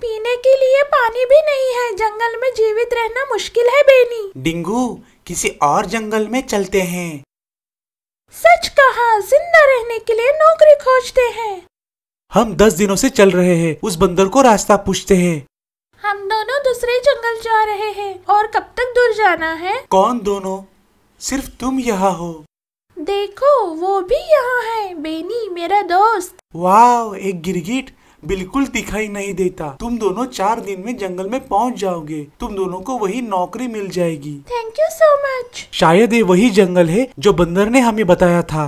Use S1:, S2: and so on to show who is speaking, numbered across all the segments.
S1: पीने के लिए पानी भी नहीं है जंगल में जीवित रहना मुश्किल है बेनी
S2: डिंगू किसी और जंगल में चलते हैं
S1: सच कहा जिंदा रहने के लिए नौकरी खोजते हैं
S2: हम दस दिनों से चल रहे हैं उस बंदर को रास्ता पूछते हैं
S1: हम दोनों दूसरे जंगल जा रहे हैं और कब तक दूर जाना है
S2: कौन दोनों सिर्फ तुम यहाँ हो
S1: देखो वो भी यहाँ है बेनी मेरा दोस्त
S2: वाह एक गिरगिट बिल्कुल दिखाई नहीं देता तुम दोनों चार दिन में जंगल में पहुंच जाओगे तुम दोनों को वही नौकरी मिल जाएगी
S1: थैंक यू सो मच
S2: शायद ये वही जंगल है जो बंदर ने हमें बताया था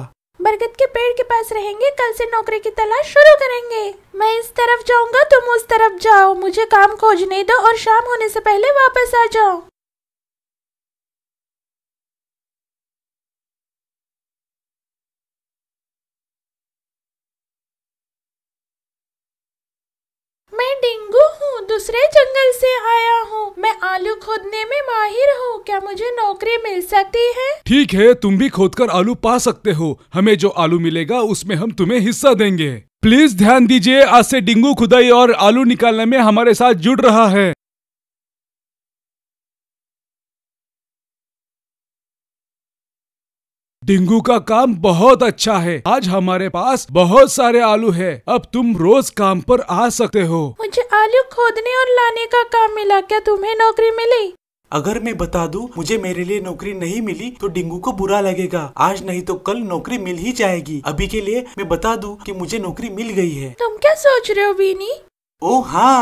S1: बरगद के पेड़ के पास रहेंगे कल से नौकरी की तलाश शुरू करेंगे मैं इस तरफ जाऊंगा तुम उस तरफ जाओ मुझे काम खोजने दो और शाम होने से पहले वापस आ जाओ दूसरे जंगल से आया हूँ मैं आलू खोदने में माहिर हूँ क्या मुझे नौकरी मिल सकती है
S2: ठीक है तुम भी खोद कर आलू पा सकते हो हमें जो आलू मिलेगा उसमें हम तुम्हें हिस्सा देंगे प्लीज ध्यान दीजिए आज से डिंगू खुदाई और आलू निकालने में हमारे साथ जुड़ रहा है डेंगू का काम बहुत अच्छा है आज हमारे पास बहुत सारे आलू है अब तुम रोज काम पर आ सकते हो
S1: मुझे आलू खोदने और लाने का काम मिला क्या तुम्हें नौकरी मिली
S2: अगर मैं बता दूं मुझे मेरे लिए नौकरी नहीं मिली तो डिंगू को बुरा लगेगा आज नहीं तो कल नौकरी मिल ही जाएगी अभी के लिए मैं बता दूं कि मुझे नौकरी मिल गई है
S1: तुम क्या सोच रहे हो बीनी
S2: ओ हाँ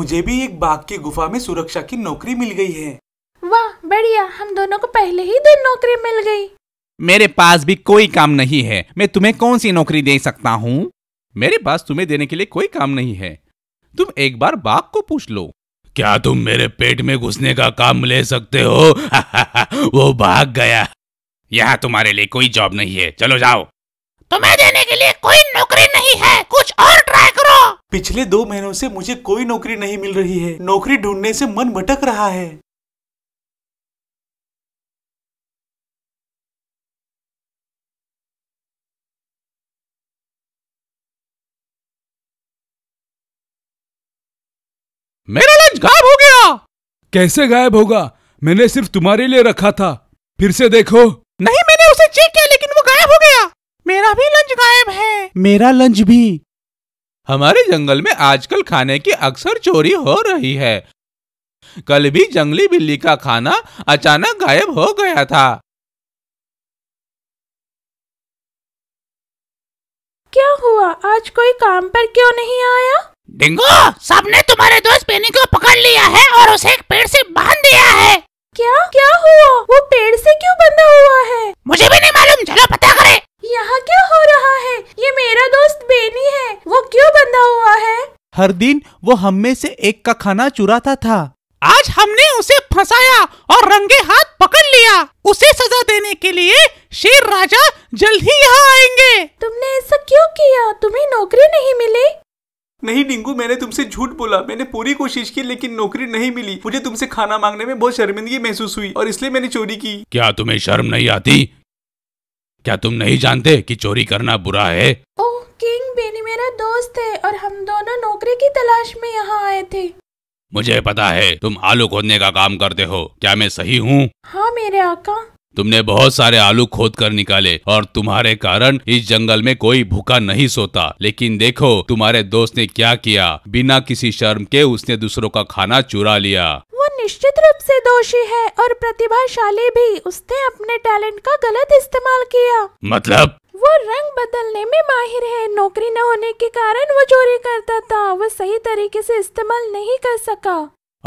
S2: मुझे भी एक बाग की गुफा में सुरक्षा की नौकरी मिल गई है
S1: वाह बढ़िया हम दोनों को पहले ही दिन नौकरी मिल गई
S2: मेरे पास भी कोई काम नहीं है मैं तुम्हें कौन सी नौकरी दे सकता हूँ मेरे पास तुम्हें देने के लिए
S3: कोई काम नहीं है तुम एक बार बाप को पूछ लो क्या तुम मेरे पेट में घुसने का काम ले सकते हो वो भाग गया यहाँ तुम्हारे लिए कोई जॉब नहीं है चलो जाओ
S1: तुम्हें देने के लिए कोई नौकरी नहीं है कुछ और ट्राई
S2: करो पिछले दो महीनों से मुझे कोई नौकरी नहीं मिल रही है नौकरी ढूंढने से मन भटक रहा है
S3: मेरा लंच गायब हो गया कैसे
S2: गायब होगा मैंने सिर्फ तुम्हारे लिए रखा था फिर से देखो नहीं मैंने उसे चेक किया लेकिन वो गायब हो गया मेरा भी लंच गायब है मेरा लंच भी
S3: हमारे जंगल में आजकल खाने की अक्सर चोरी हो रही है कल भी जंगली बिल्ली का खाना अचानक गायब हो गया था
S1: क्या हुआ आज कोई काम पर क्यों नहीं आया डिंगो सबने तुम्हारे दोस्त पेनी को पकड़ लिया है और उसे एक पेड़ से बांध दिया है क्या क्या हुआ वो पेड़ से क्यों बंधा हुआ है मुझे भी नहीं मालूम चलो पता करे यहाँ क्या हो रहा है ये मेरा दोस्त बेनी है वो क्यों बंधा हुआ है
S2: हर दिन वो हम में से एक का खाना चुराता था
S1: आज हमने उसे फंसाया और रंगे हाथ पकड़ लिया उसे सजा देने के लिए शेर राजा जल्द ही यहाँ आएंगे तुमने ऐसा क्यों किया तुम्हें नौकरी नहीं मिली
S2: नहीं डिंगू मैंने तुमसे झूठ बोला मैंने पूरी कोशिश की लेकिन नौकरी नहीं मिली मुझे तुमसे खाना मांगने में बहुत शर्मिंदगी महसूस हुई और इसलिए मैंने चोरी की
S3: क्या तुम्हें शर्म नहीं आती क्या तुम नहीं जानते कि चोरी करना बुरा है
S1: ओह किंग बेनी मेरा दोस्त है और हम दोनों नौकरी की तलाश में यहाँ आए थे
S3: मुझे पता है तुम आलू खोदने का काम करते हो क्या मैं सही हूँ
S1: हाँ मेरे आका
S3: तुमने बहुत सारे आलू खोद कर निकाले और तुम्हारे कारण इस जंगल में कोई भूखा नहीं सोता लेकिन देखो तुम्हारे दोस्त ने क्या किया बिना किसी शर्म के उसने दूसरों का खाना चुरा लिया
S1: वो निश्चित रूप से दोषी है और प्रतिभाशाली भी उसने अपने टैलेंट का गलत इस्तेमाल किया मतलब वो रंग बदलने में माहिर है नौकरी न होने के कारण वो चोरी करता था वो सही तरीके से इस्तेमाल नहीं कर सका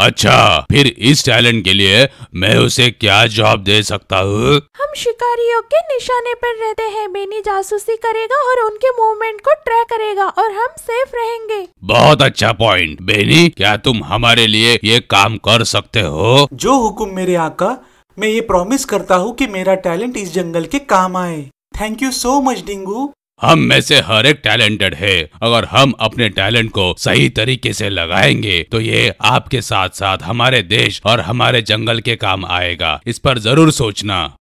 S3: अच्छा फिर इस टैलेंट के लिए मैं उसे क्या जॉब दे सकता हूँ
S1: हम शिकारियों के निशाने पर रहते हैं बेनी जासूसी करेगा और उनके मूवमेंट को ट्रैक करेगा और हम सेफ
S3: रहेंगे बहुत अच्छा पॉइंट बेनी क्या तुम हमारे लिए ये काम कर सकते हो
S2: जो हुक्म मेरे आका मैं ये प्रॉमिस करता हूँ कि मेरा टैलेंट इस जंगल के काम आए थैंक यू सो मच डिंगू हम में
S3: से हर एक टैलेंटेड है अगर हम अपने टैलेंट को सही तरीके से लगाएंगे तो ये आपके साथ साथ हमारे देश और हमारे जंगल के काम आएगा इस पर जरूर सोचना